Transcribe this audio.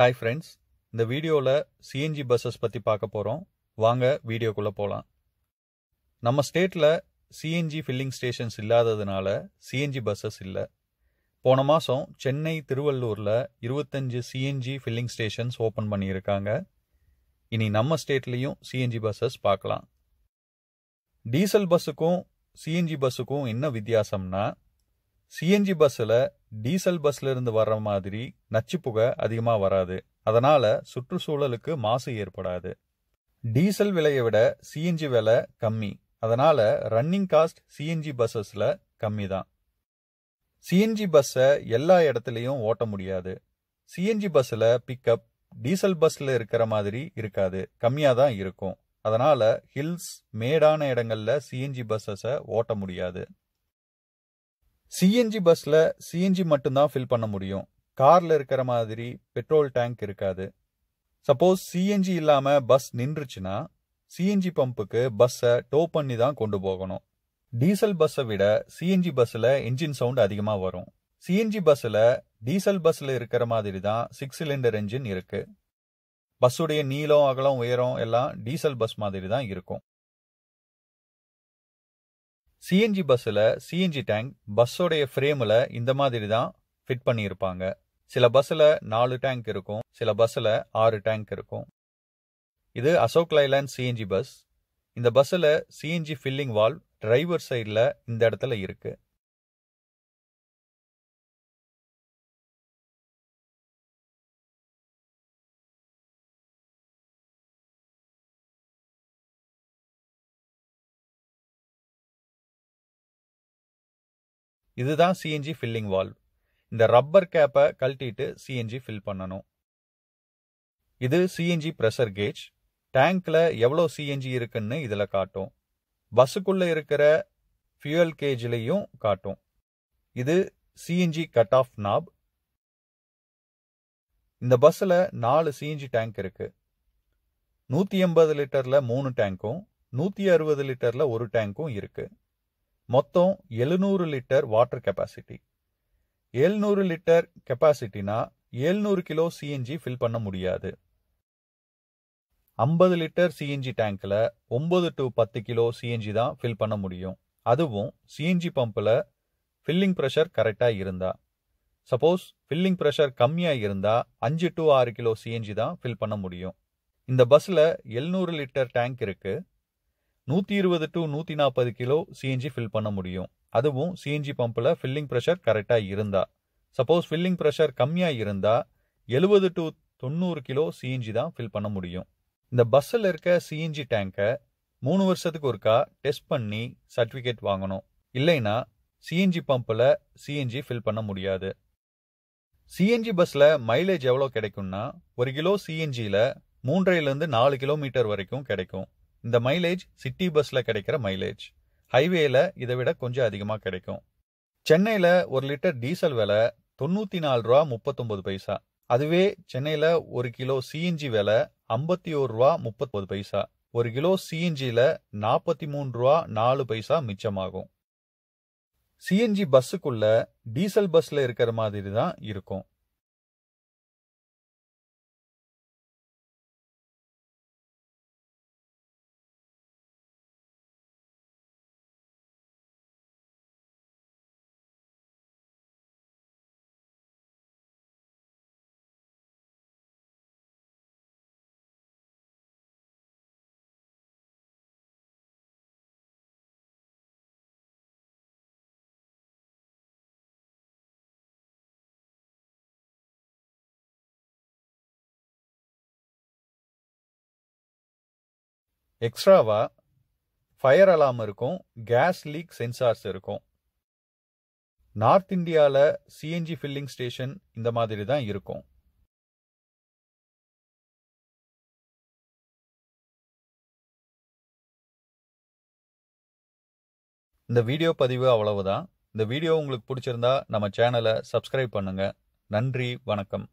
hi friends இந்த வீடியோவில் CNG buses பற்றி பார்க்க போகிறோம் வாங்க வீடியோக்குள்ளே போகலாம் நம்ம ஸ்டேட்டில் சிஎன்ஜி ஃபில்லிங் ஸ்டேஷன்ஸ் இல்லாததுனால சிஎன்ஜி பஸ்ஸஸ் இல்லை போன மாதம் சென்னை திருவள்ளூரில் இருபத்தஞ்சு சிஎன்ஜி ஃபில்லிங் ஸ்டேஷன்ஸ் ஓப்பன் பண்ணியிருக்காங்க இனி நம்ம ஸ்டேட்லேயும் சிஎன்ஜி பஸ்ஸஸ் பார்க்கலாம் டீசல் பஸ்ஸுக்கும் சிஎன்ஜி பஸ்ஸுக்கும் என்ன வித்தியாசம்னா சிஎன்ஜி பஸ்ஸில் டீசல் பஸ்ல இருந்து வர்ற மாதிரி நச்சு புகை அதிகமா வராது அதனால சுற்றுச்சூழலுக்கு மாசு ஏற்படாது டீசல் விலையை விட சிஎன்ஜி விலை கம்மி அதனால ரன்னிங் காஸ்ட் சிஎன்ஜி பஸ்ஸஸ்ல கம்மி தான் சிஎன்ஜி பஸ்ஸை எல்லா இடத்துலையும் ஓட்ட முடியாது சிஎன்ஜி பஸ்ஸில் பிக்கப் டீசல் பஸ்ல இருக்கிற மாதிரி இருக்காது கம்மியாக தான் இருக்கும் அதனால ஹில்ஸ் மேடான இடங்கள்ல சிஎன்ஜி பஸ்ஸஸை ஓட்ட முடியாது சிஎன்ஜி பஸ்ல சிஎன்ஜி மட்டும்தான் ஃபில் பண்ண முடியும் கார்ல இருக்கிற மாதிரி பெட்ரோல் டேங்க் இருக்காது சப்போஸ் சிஎன்ஜி இல்லாம பஸ் நின்றுச்சுன்னா சிஎன்ஜி பம்புக்கு பஸ்ஸை டோ பண்ணி தான் கொண்டு போகணும் டீசல் பஸ்ஸை விட சிஎன்ஜி பஸ்ஸில் இன்ஜின் சவுண்ட் அதிகமாக வரும் சிஎன்ஜி பஸ்ஸில் டீசல் பஸ்ஸில் இருக்கிற மாதிரி தான் சிக்ஸ் சிலிண்டர் இன்ஜின் இருக்கு பஸ்ஸுடைய நீளம் அகலம் உயரம் எல்லாம் டீசல் பஸ் மாதிரி தான் இருக்கும் சிஎன்ஜி பஸ்ஸில் சிஎன்ஜி டேங்க் பஸ்ஸோடைய ஃப்ரேமில் இந்த மாதிரி தான் ஃபிட் பண்ணியிருப்பாங்க சில பஸ்ஸில் நாலு டேங்க் இருக்கும் சில பஸ்ஸில் ஆறு டேங்க் இருக்கும் இது அசோக் லைலாண்ட் சிஎன்ஜி பஸ் இந்த பஸ்ஸில் சிஎன்ஜி ஃபில்லிங் வால்வ் டிரைவர் சைடில் இந்த இடத்துல இருக்குது இதுதான் சிஎன்ஜி ஃபில்லிங் வால்வ் இந்த ரப்பர் கேப்பை கழட்டிட்டு சிஎன்ஜி ஃபில் பண்ணணும் இது சிஎன்ஜி ப்ரெஷர் கேஜ் டேங்க்ல எவ்வளோ சிஎன்ஜி இருக்குன்னு இதில் காட்டும் பஸ்ஸுக்குள்ள இருக்கிற ஃபியூயல் கேஜ்லையும் காட்டும் இது சிஎன்ஜி கட் ஆஃப் நாப் இந்த பஸ்ஸில் நாலு சிஎன்ஜி டேங்க் இருக்கு நூற்றி எண்பது லிட்டரில் மூணு டேங்க்கும் நூற்றி அறுபது லிட்டரில் ஒரு டேங்க்கும் இருக்குது மொத்தம் எழுநூறு லிட்டர் வாட்டர் கெப்பாசிட்டி எழுநூறு லிட்டர் கெப்பாசிட்டினா எழுநூறு கிலோ சிஎன்ஜி ஃபில் பண்ண முடியாது ஐம்பது லிட்டர் சிஎன்ஜி டேங்க்கில் ஒம்பது டு பத்து கிலோ சிஎன்ஜி தான் ஃபில் பண்ண முடியும் அதுவும் சிஎன்ஜி பம்பில் ஃபில்லிங் ப்ரெஷர் கரெக்டாக இருந்தா சப்போஸ் ஃபில்லிங் ப்ரெஷர் கம்மியாக இருந்தால் அஞ்சு டு ஆறு கிலோ சிஎன்ஜி தான் ஃபில் பண்ண முடியும் இந்த பஸ்ஸில் எழுநூறு லிட்டர் டேங்க் இருக்குது நூத்தி இருபது டு நூத்தி நாற்பது கிலோ சிஎன்ஜி ஃபில் பண்ண முடியும் அதுவும் சிஎன்ஜி பம்பில் ஃபில்லிங் ப்ரெஷர் கரெக்டாக இருந்தா சப்போஸ் ஃபில்லிங் ப்ரெஷர் கம்மியாக இருந்தால் எழுபது டு தொண்ணூறு கிலோ சிஎன்ஜி தான் ஃபில் பண்ண முடியும் இந்த பஸ்ஸில் இருக்க சிஎன்ஜி டேங்கை மூணு வருஷத்துக்கு ஒருக்கா டெஸ்ட் பண்ணி சர்டிஃபிகேட் வாங்கணும் இல்லைன்னா சிஎன்ஜி பம்பில் சிஎன்ஜி ஃபில் பண்ண முடியாது சிஎன்ஜி பஸ்ஸில் மைலேஜ் எவ்வளோ கிடைக்கும்னா ஒரு கிலோ சிஎன்ஜியில் மூன்றையிலேருந்து நாலு கிலோமீட்டர் வரைக்கும் கிடைக்கும் இந்த மைலேஜ் சிட்டி பஸ்ல கிடைக்கிற மைலேஜ் ஹைவேல இதை விட கொஞ்சம் அதிகமாக கிடைக்கும் சென்னையில ஒரு லிட்டர் டீசல் விலை தொண்ணூத்தி நாலு ரூபா முப்பத்தொன்பது பைசா அதுவே சென்னையில ஒரு கிலோ சிஎன்ஜி விலை ஐம்பத்தி ஒரு ரூபா முப்பத்தொன்பது பைசா ஒரு கிலோ சிஎன்ஜியில நாற்பத்தி மூணு ரூபா நாலு பைசா மிச்சமாகும் சிஎன்ஜி பஸ்ஸுக்குள்ள டீசல் பஸ்ல இருக்கிற மாதிரி தான் இருக்கும் எக்ஸ்ட்ராவாக ஃபயர் அலாம் இருக்கும் கேஸ் லீக் சென்சார்ஸ் இருக்கும் நார்த் இந்தியாவில் சிஎன்ஜி ஃபில்லிங் ஸ்டேஷன் இந்த மாதிரி தான் இருக்கும் இந்த வீடியோ பதிவு அவ்வளவுதான் இந்த வீடியோ உங்களுக்கு பிடிச்சிருந்தா நம்ம சேனலை சப்ஸ்கிரைப் பண்ணுங்கள் நன்றி வணக்கம்